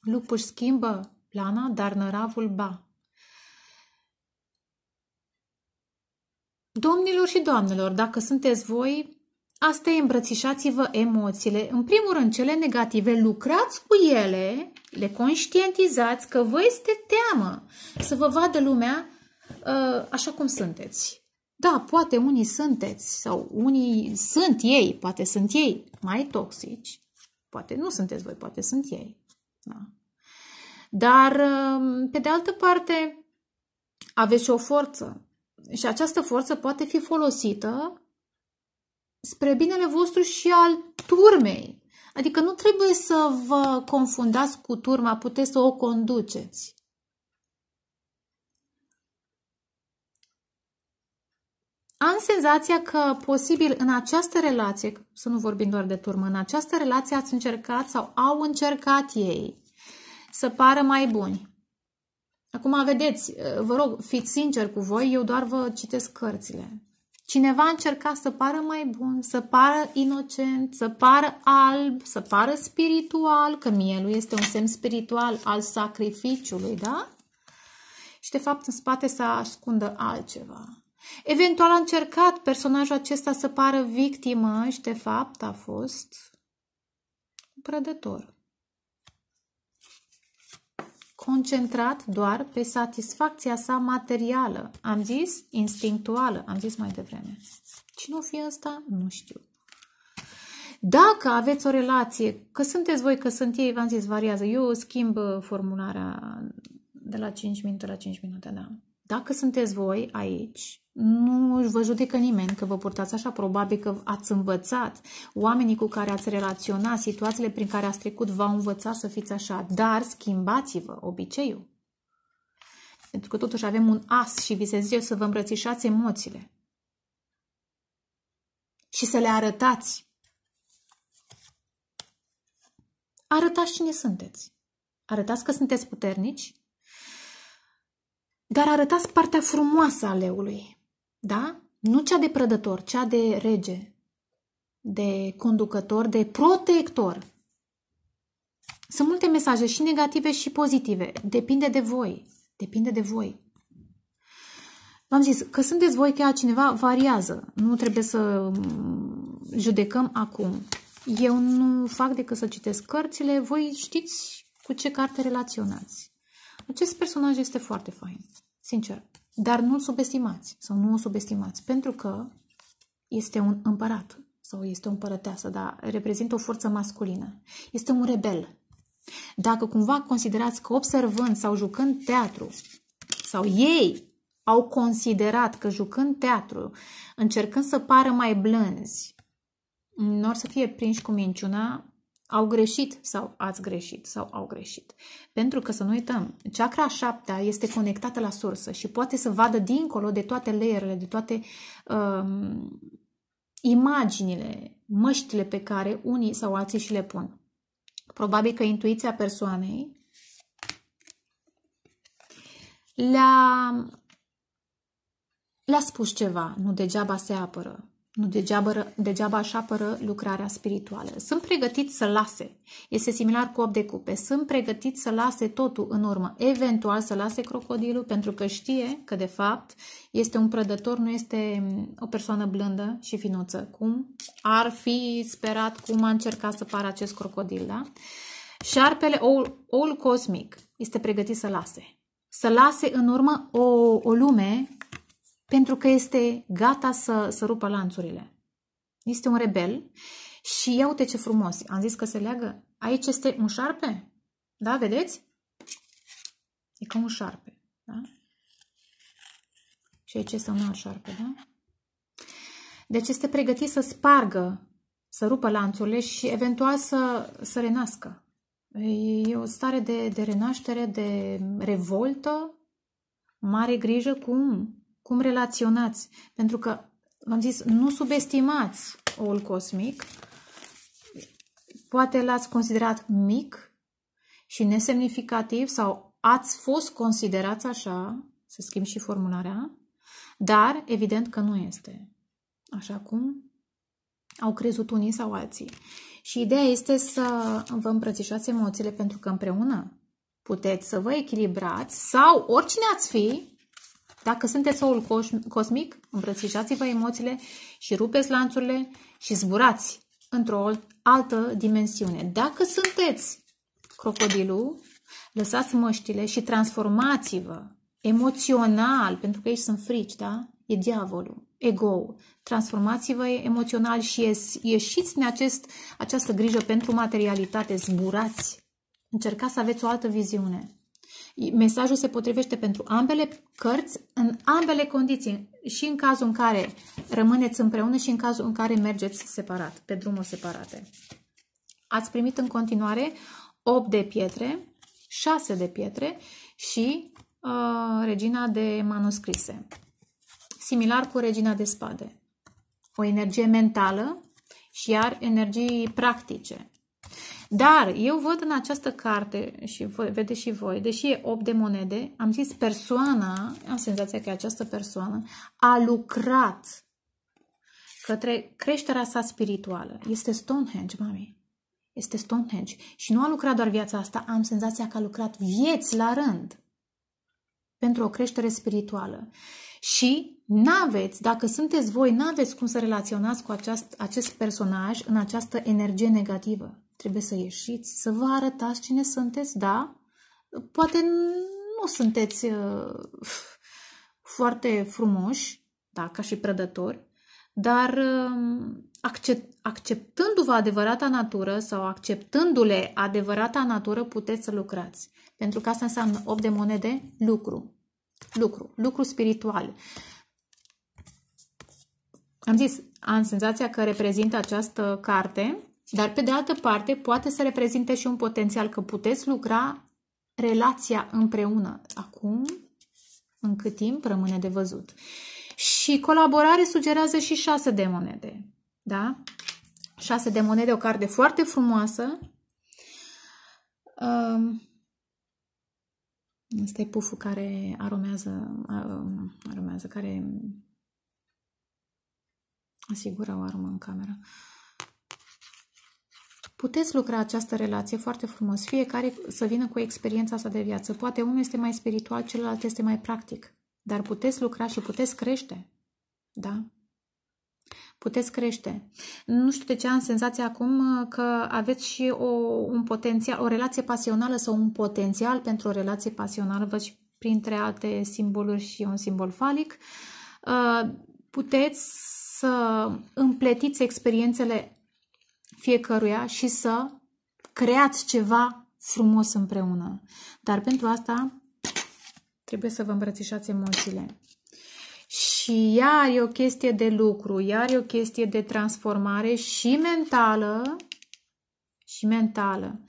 Lupul își schimbă plana, dar năravul ba. Domnilor și doamnelor, dacă sunteți voi asta e îmbrățișați-vă emoțiile. În primul rând, cele negative, lucrați cu ele, le conștientizați că vă este teamă să vă vadă lumea uh, așa cum sunteți. Da, poate unii sunteți sau unii sunt ei, poate sunt ei mai toxici, poate nu sunteți voi, poate sunt ei. Da. Dar, uh, pe de altă parte, aveți și o forță și această forță poate fi folosită spre binele vostru și al turmei. Adică nu trebuie să vă confundați cu turma, puteți să o conduceți. Am senzația că posibil în această relație, să nu vorbim doar de turmă, în această relație ați încercat sau au încercat ei să pară mai buni. Acum, vedeți, vă rog, fiți sinceri cu voi, eu doar vă citesc cărțile. Cineva încerca să pară mai bun, să pară inocent, să pară alb, să pară spiritual, că mielul este un semn spiritual al sacrificiului, da? Și de fapt în spate să ascundă altceva. Eventual a încercat personajul acesta să pară victimă și de fapt a fost un prădător concentrat doar pe satisfacția sa materială. Am zis instinctuală, am zis mai devreme. Cine o fi asta, nu știu. Dacă aveți o relație, că sunteți voi, că sunt ei, v-am zis, variază. Eu schimb formularea de la 5 minute la 5 minute, da. Dacă sunteți voi aici, nu vă judecă nimeni că vă purtați așa, probabil că ați învățat. Oamenii cu care ați relaționat, situațiile prin care ați trecut, v-au învățat să fiți așa, dar schimbați-vă obiceiul. Pentru că totuși avem un as și vi se zice să vă îmbrățișați emoțiile. Și să le arătați. Arătați cine sunteți. Arătați că sunteți puternici, dar arătați partea frumoasă a leului, da? Nu cea de prădător, cea de rege, de conducător, de protector. Sunt multe mesaje și negative și pozitive. Depinde de voi. Depinde de voi. V-am zis, că sunteți voi, că cineva variază. Nu trebuie să mm, judecăm acum. Eu nu fac decât să citesc cărțile. Voi știți cu ce carte relaționați. Acest personaj este foarte fain, sincer. Dar nu-l subestimați sau nu o subestimați, pentru că este un împărat sau este o împărăteasă, dar reprezintă o forță masculină. Este un rebel. Dacă cumva considerați că observând sau jucând teatru, sau ei au considerat că jucând teatru, încercând să pară mai blânzi, nu or să fie prinși cu minciuna, au greșit sau ați greșit sau au greșit. Pentru că să nu uităm, chakra șaptea este conectată la sursă și poate să vadă dincolo de toate leerele, de toate um, imaginile, măștile pe care unii sau alții și le pun. Probabil că intuiția persoanei le-a le-a spus ceva, nu degeaba se apără. Nu degeaba, degeaba așa apără lucrarea spirituală. Sunt pregătit să lase. Este similar cu 8 de cupe. Sunt pregătit să lase totul în urmă. Eventual să lase crocodilul pentru că știe că de fapt este un prădător, nu este o persoană blândă și finuță. Cum ar fi sperat, cum a încercat să pară acest crocodil, da? Șarpele, oul, oul cosmic, este pregătit să lase. Să lase în urmă o, o lume pentru că este gata să, să rupă lanțurile. Este un rebel și ia uite ce frumos, am zis că se leagă. Aici este un șarpe, da, vedeți? E ca un șarpe, da? Și aici este un alt șarpe, da? Deci este pregătit să spargă, să rupă lanțurile și eventual să, să renască. E o stare de, de renaștere, de revoltă, mare grijă cum cum relaționați, pentru că, v-am zis, nu subestimați oul cosmic, poate l-ați considerat mic și nesemnificativ sau ați fost considerați așa, să schimb și formularea, dar evident că nu este, așa cum au crezut unii sau alții. Și ideea este să vă îmbrățișați emoțiile pentru că împreună puteți să vă echilibrați sau oricine ați fi, dacă sunteți soul cosmic, îmbrățișați-vă emoțiile și rupeți lanțurile și zburați într-o altă dimensiune. Dacă sunteți crocodilul, lăsați măștile și transformați-vă emoțional, pentru că aici sunt frici, da? E diavolul, ego Transformați-vă emoțional și ieșiți din acest, această grijă pentru materialitate, zburați. Încercați să aveți o altă viziune mesajul se potrivește pentru ambele cărți în ambele condiții, și în cazul în care rămâneți împreună și în cazul în care mergeți separat, pe drumuri separate. Ați primit în continuare 8 de pietre, 6 de pietre și uh, regina de manuscrise. Similar cu regina de spade. O energie mentală și iar energii practice. Dar eu văd în această carte, și voi, vedeți și voi, deși e 8 de monede, am zis persoana, am senzația că această persoană a lucrat către creșterea sa spirituală. Este Stonehenge, mami. Este Stonehenge. Și nu a lucrat doar viața asta, am senzația că a lucrat vieți la rând pentru o creștere spirituală. Și n-aveți, dacă sunteți voi, n-aveți cum să relaționați cu aceast, acest personaj în această energie negativă trebuie să ieșiți, să vă arătați cine sunteți, da? Poate nu sunteți uh, <laughs> foarte frumoși, da, ca și prădători, dar uh, accept, acceptându-vă adevărata natură sau acceptându-le adevărata natură, puteți să lucrați. Pentru că asta înseamnă 8 de monede, lucru. Lucru, lucru spiritual. Am zis, am senzația că reprezintă această carte dar, pe de altă parte, poate să reprezinte și un potențial că puteți lucra relația împreună. Acum, în cât timp, rămâne de văzut. Și colaborare sugerează și șase de monede. Da? Șase de monede, o carte foarte frumoasă. Um, Asta e puful care aromează, um, aromează care asigură o armă în cameră. Puteți lucra această relație foarte frumos, fiecare să vină cu experiența sa de viață. Poate unul este mai spiritual, celălalt este mai practic, dar puteți lucra și puteți crește. Da? Puteți crește. Nu știu de ce am senzația acum uh, că aveți și o, un potențial, o relație pasională sau un potențial pentru o relație pasională. Văd și printre alte simboluri și un simbol falic. Uh, puteți să împletiți experiențele fiecăruia și să creați ceva frumos împreună. Dar pentru asta trebuie să vă îmbrățișați emoțiile. Și iar e o chestie de lucru, iar e o chestie de transformare și mentală, și mentală.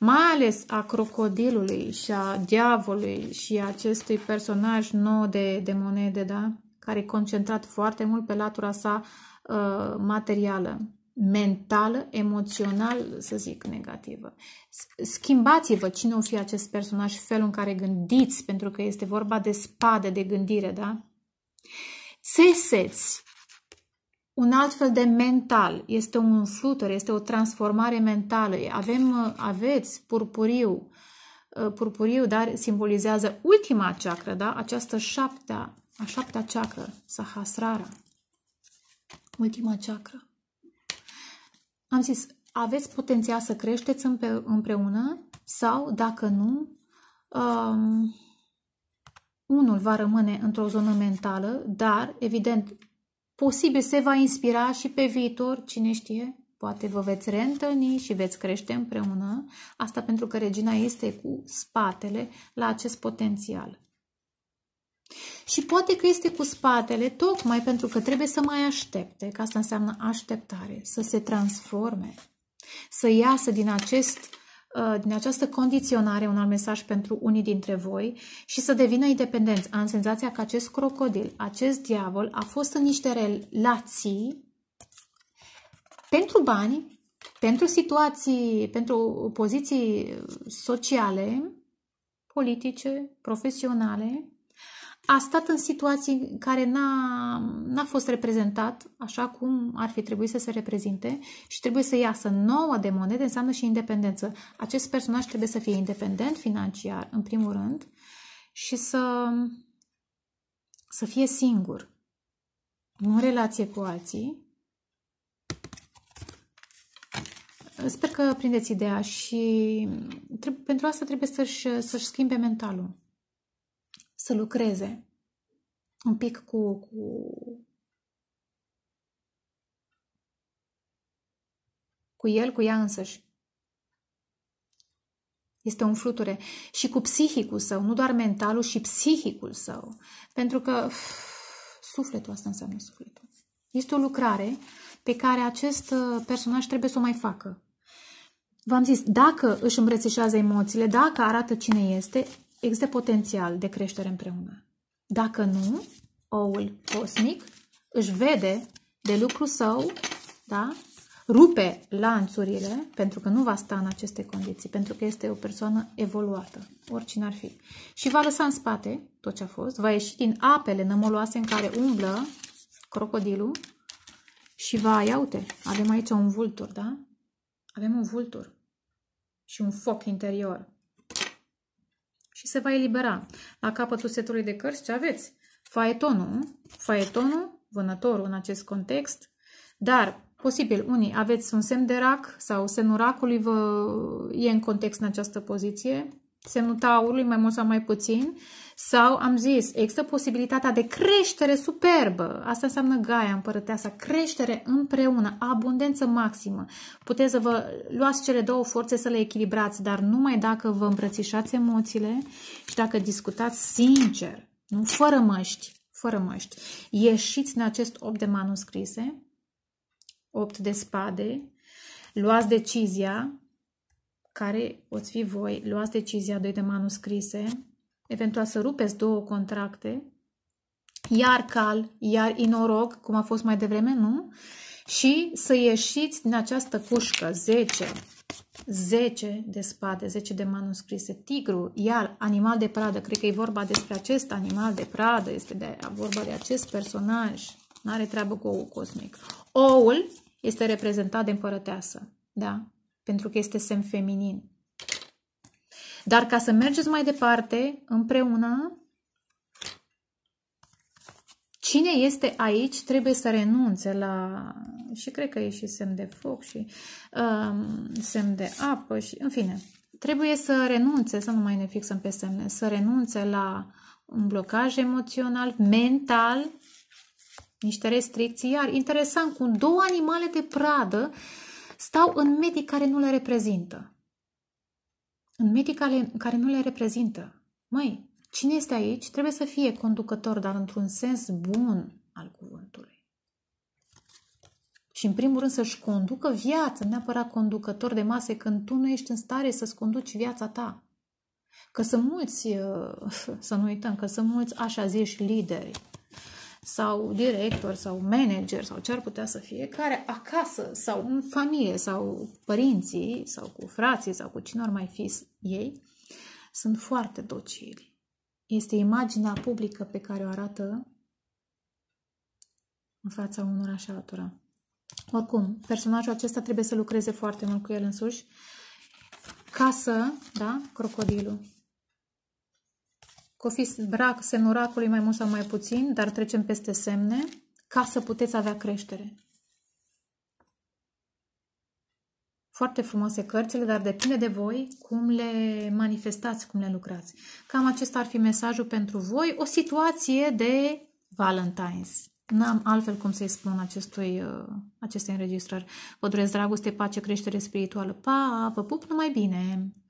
Mai ales a crocodilului și a diavolului și a acestui personaj nou de, de monede, da? Care e concentrat foarte mult pe latura sa uh, materială mentală, emoțional, să zic, negativă. Schimbați-vă cine o fi acest personaj, felul în care gândiți, pentru că este vorba de spade, de gândire, da? Țeseți un alt fel de mental, este un flutter, este o transformare mentală. Avem, aveți purpuriu, uh, purpuriu, dar simbolizează ultima ceacră, da? Această șaptea, a șaptea ceacră, Sahasrara. Ultima ceacră. Am zis, aveți potențial să creșteți împreună sau, dacă nu, um, unul va rămâne într-o zonă mentală, dar, evident, posibil se va inspira și pe viitor, cine știe, poate vă veți reîntâlni și veți crește împreună. Asta pentru că regina este cu spatele la acest potențial. Și poate că este cu spatele, tocmai pentru că trebuie să mai aștepte, că asta înseamnă așteptare, să se transforme, să iasă din acest uh, din această condiționare un alt mesaj pentru unii dintre voi și să devină independenți. Am senzația că acest crocodil, acest diavol a fost în niște relații pentru bani, pentru situații, pentru poziții sociale, politice, profesionale, a stat în situații în care n-a, n-a fost reprezentat așa cum ar fi trebuit să se reprezinte și trebuie să iasă nouă de monede, înseamnă și independență. Acest personaj trebuie să fie independent financiar, în primul rând, și să, să fie singur, nu în relație cu alții. Sper că prindeți ideea și trebuie, pentru asta trebuie să-și, să-și schimbe mentalul să lucreze un pic cu, cu, cu el, cu ea însăși. Este un fluture. Și cu psihicul său, nu doar mentalul, și psihicul său. Pentru că uf, sufletul asta înseamnă sufletul. Este o lucrare pe care acest uh, personaj trebuie să o mai facă. V-am zis, dacă își îmbrățișează emoțiile, dacă arată cine este, există potențial de creștere împreună. Dacă nu, oul cosmic își vede de lucru său, da? rupe lanțurile, pentru că nu va sta în aceste condiții, pentru că este o persoană evoluată, oricine ar fi. Și va lăsa în spate tot ce a fost, va ieși din apele nămoloase în care umblă crocodilul și va, ia uite, avem aici un vultur, da? Avem un vultur și un foc interior și se va elibera. La capătul setului de cărți ce aveți? Faetonul, faetonul, vânătorul în acest context, dar posibil unii aveți un semn de rac sau semnul racului vă e în context în această poziție, semnul taurului, mai mult sau mai puțin, sau am zis, există posibilitatea de creștere superbă, asta înseamnă gaia împărăteasa, creștere împreună, abundență maximă. Puteți să vă luați cele două forțe să le echilibrați, dar numai dacă vă îmbrățișați emoțiile și dacă discutați sincer, nu fără măști, fără măști. Ieșiți din acest 8 de manuscrise, 8 de spade, luați decizia care poți fi voi, luați decizia de, de manuscrise, eventual să rupeți două contracte, iar cal, iar inoroc, cum a fost mai devreme, nu? Și să ieșiți din această cușcă 10, 10 de spate, 10 de manuscrise, tigru, iar animal de pradă, cred că e vorba despre acest animal de pradă, este de, vorba de acest personaj, nu are treabă cu oul cosmic. Oul este reprezentat de împărăteasă, da? pentru că este semn feminin. Dar ca să mergeți mai departe, împreună, cine este aici trebuie să renunțe la... Și cred că e și semn de foc și um, semn de apă și... În fine, trebuie să renunțe, să nu mai ne fixăm pe semne, să renunțe la un blocaj emoțional, mental, niște restricții. Iar interesant, cu două animale de pradă, uh, stau în medii care nu le reprezintă. În medii care, care nu le reprezintă. Măi, cine este aici trebuie să fie conducător, dar într-un sens bun al cuvântului. Și în primul rând să-și conducă viața, neapărat conducător de mase, când tu nu ești în stare să-ți conduci viața ta. Că sunt mulți, <laughs> să nu uităm, că sunt mulți așa zici lideri sau director sau manager sau ce ar putea să fie, care acasă sau în familie sau părinții sau cu frații sau cu cine ar mai fi ei, sunt foarte docili. Este imaginea publică pe care o arată în fața unor și altora. Oricum, personajul acesta trebuie să lucreze foarte mult cu el însuși Casă, da, crocodilul, că fi brac racului mai mult sau mai puțin, dar trecem peste semne, ca să puteți avea creștere. Foarte frumoase cărțile, dar depinde de voi cum le manifestați, cum le lucrați. Cam acesta ar fi mesajul pentru voi, o situație de Valentine's. N-am altfel cum să-i spun acestui, uh, acestei înregistrări. Vă doresc dragoste, pace, creștere spirituală. Pa, vă pup numai bine!